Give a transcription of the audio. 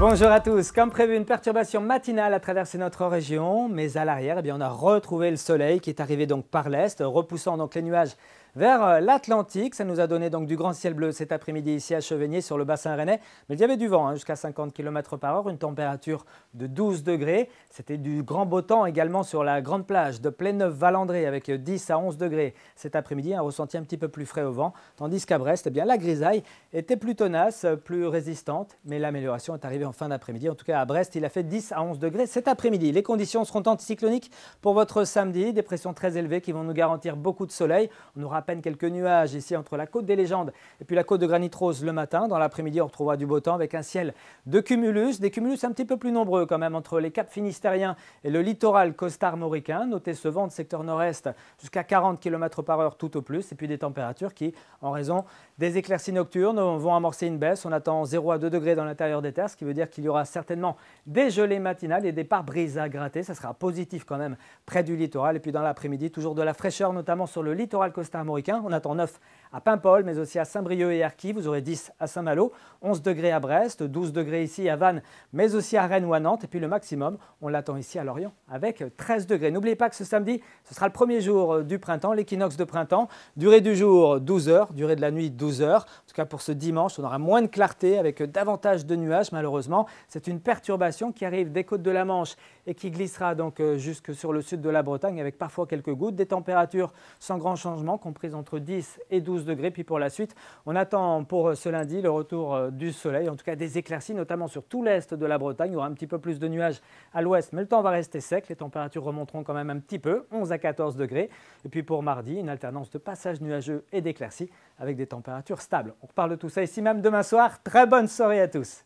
Bonjour à tous. Comme prévu, une perturbation matinale a traversé notre région, mais à l'arrière, eh on a retrouvé le soleil qui est arrivé donc par l'est, repoussant donc les nuages vers euh, l'Atlantique. Ça nous a donné donc du grand ciel bleu cet après-midi ici à Chevenier sur le bassin rennais. Mais il y avait du vent hein, jusqu'à 50 km par heure, une température de 12 degrés. C'était du grand beau temps également sur la grande plage de plaine valandré avec 10 euh, à 11 degrés cet après-midi, un ressenti un petit peu plus frais au vent. Tandis qu'à Brest, eh bien, la grisaille était plus tenace, euh, plus résistante, mais l'amélioration est arrivée en fin d'après-midi. En tout cas, à Brest, il a fait 10 à 11 degrés cet après-midi. Les conditions seront anticycloniques pour votre samedi. Des pressions très élevées qui vont nous garantir beaucoup de soleil. On aura à peine quelques nuages ici entre la côte des légendes et puis la côte de Granit Rose le matin. Dans l'après-midi, on retrouvera du beau temps avec un ciel de cumulus. Des cumulus un petit peu plus nombreux quand même entre les Caps finistériens et le littoral costar-mauricain. Notez ce vent de secteur nord-est jusqu'à 40 km par heure tout au plus. Et puis des températures qui, en raison des éclaircies nocturnes, vont amorcer une baisse. On attend 0 à 2 degrés dans l'intérieur des terres, ce qui veut dire c'est-à-dire qu'il y aura certainement des gelées matinales et des pare-brises à gratter. Ça sera positif quand même près du littoral. Et puis dans l'après-midi, toujours de la fraîcheur, notamment sur le littoral costa mauricain On attend 9 à Paimpol, mais aussi à Saint-Brieuc et Arquis. Vous aurez 10 à Saint-Malo, 11 degrés à Brest, 12 degrés ici à Vannes, mais aussi à Rennes ou à Nantes. Et puis le maximum, on l'attend ici à Lorient avec 13 degrés. N'oubliez pas que ce samedi, ce sera le premier jour euh, du printemps, l'équinoxe de printemps. Durée du jour, 12 heures. Durée de la nuit, 12 heures. En tout cas, pour ce dimanche, on aura moins de clarté avec davantage de nuages, malheureusement. C'est une perturbation qui arrive des côtes de la Manche et qui glissera donc euh, jusque sur le sud de la Bretagne avec parfois quelques gouttes. Des températures sans grand changement, comprises entre 10 et 12 degrés. Puis pour la suite, on attend pour ce lundi le retour euh, du soleil, en tout cas des éclaircies, notamment sur tout l'est de la Bretagne. Il y aura un petit peu plus de nuages à l'ouest, mais le temps va rester sec. Les températures remonteront quand même un petit peu, 11 à 14 degrés. Et puis pour mardi, une alternance de passages nuageux et d'éclaircies avec des températures stables. On parle de tout ça ici même demain soir. Très bonne soirée à tous.